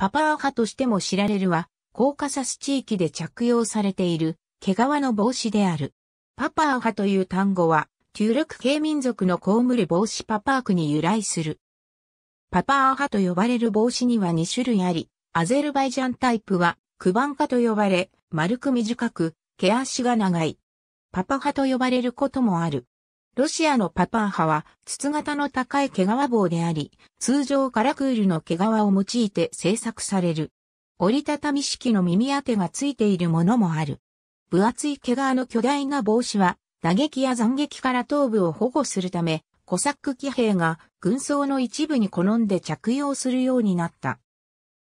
パパー派としても知られるは、コーカサス地域で着用されている、毛皮の帽子である。パパー派という単語は、トゥルク系民族の被る帽子パパークに由来する。パパー派と呼ばれる帽子には2種類あり、アゼルバイジャンタイプは、クバンカと呼ばれ、丸く短く、毛足が長い。パパ派と呼ばれることもある。ロシアのパパーハは、筒型の高い毛皮棒であり、通常カラクールの毛皮を用いて製作される。折りたたみ式の耳当てがついているものもある。分厚い毛皮の巨大な帽子は、打撃や斬撃から頭部を保護するため、コサック騎兵が軍装の一部に好んで着用するようになった。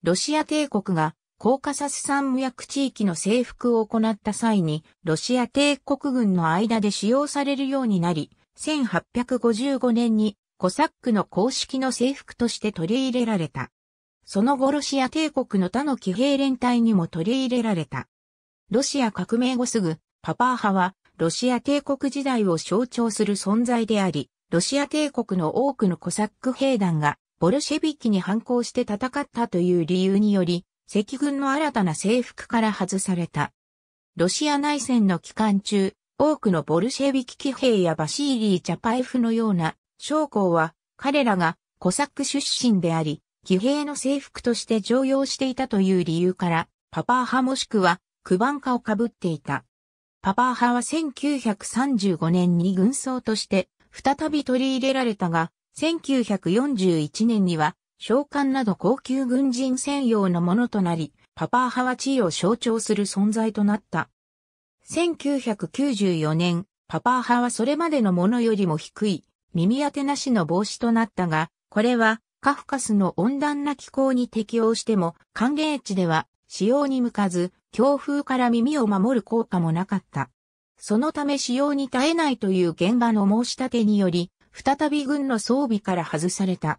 ロシア帝国がコーカサス山脈地域の征服を行った際に、ロシア帝国軍の間で使用されるようになり、1855年にコサックの公式の制服として取り入れられた。その後ロシア帝国の他の騎兵連隊にも取り入れられた。ロシア革命後すぐ、パパー派はロシア帝国時代を象徴する存在であり、ロシア帝国の多くのコサック兵団がボルシェビキに反抗して戦ったという理由により、赤軍の新たな制服から外された。ロシア内戦の期間中、多くのボルシェビキ騎兵やバシーリー・チャパエフのような将校は彼らがコサック出身であり、騎兵の制服として常用していたという理由から、パパー派もしくはクバンカを被っていた。パパー派は1935年に軍曹として再び取り入れられたが、1941年には召喚など高級軍人専用のものとなり、パパー派は地位を象徴する存在となった。1994年、パパー派はそれまでのものよりも低い、耳当てなしの帽子となったが、これはカフカスの温暖な気候に適応しても、寒冷地では使用に向かず、強風から耳を守る効果もなかった。そのため使用に耐えないという現場の申し立てにより、再び軍の装備から外された。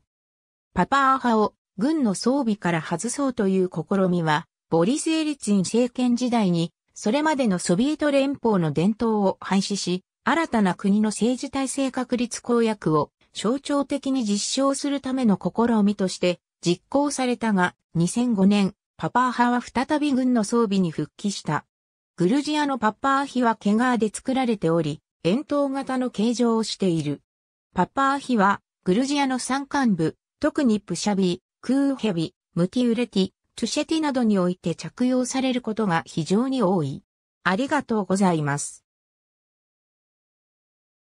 パパー派を軍の装備から外そうという試みは、ボリス・エリツィン政権時代にそれまでのソビエト連邦の伝統を廃止し、新たな国の政治体制確立公約を象徴的に実証するための試みとして実行されたが、2005年、パパー派は再び軍の装備に復帰した。グルジアのパパー比は毛皮で作られており、円筒型の形状をしている。パパー比は、グルジアの山間部、特にプシャビー、クーヘビ、ムティウレティ、トゥシェティなどにおいて着用されることが非常に多い。ありがとうございます。